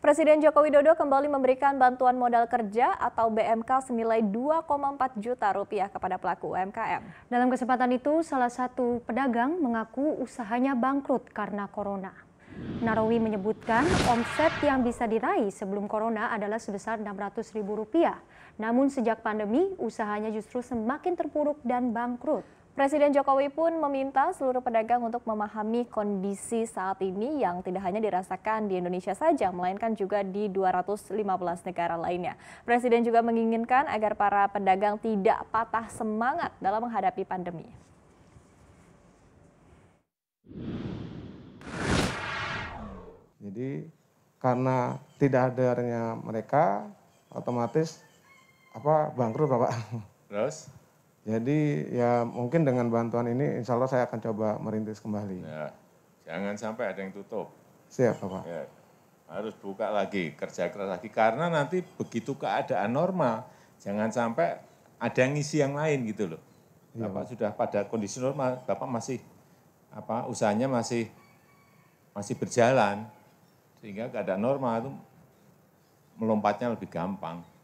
Presiden Joko Widodo kembali memberikan bantuan modal kerja atau BMK senilai 2,4 juta rupiah kepada pelaku UMKM. Dalam kesempatan itu, salah satu pedagang mengaku usahanya bangkrut karena corona. Narowi menyebutkan omset yang bisa diraih sebelum corona adalah sebesar ribu rupiah. Namun sejak pandemi, usahanya justru semakin terpuruk dan bangkrut. Presiden Jokowi pun meminta seluruh pedagang untuk memahami kondisi saat ini yang tidak hanya dirasakan di Indonesia saja, melainkan juga di 215 negara lainnya. Presiden juga menginginkan agar para pedagang tidak patah semangat dalam menghadapi pandemi. Jadi karena tidak adanya mereka, otomatis apa bangkrut Bapak. Terus? Jadi ya mungkin dengan bantuan ini insya Allah saya akan coba merintis kembali. Ya, jangan sampai ada yang tutup. Siap Bapak. Ya, harus buka lagi, kerja keras lagi. Karena nanti begitu keadaan normal, jangan sampai ada yang ngisi yang lain gitu loh. Ya, Bapak sudah pada kondisi normal, Bapak masih apa usahanya masih masih berjalan sehingga keadaan normal itu melompatnya lebih gampang.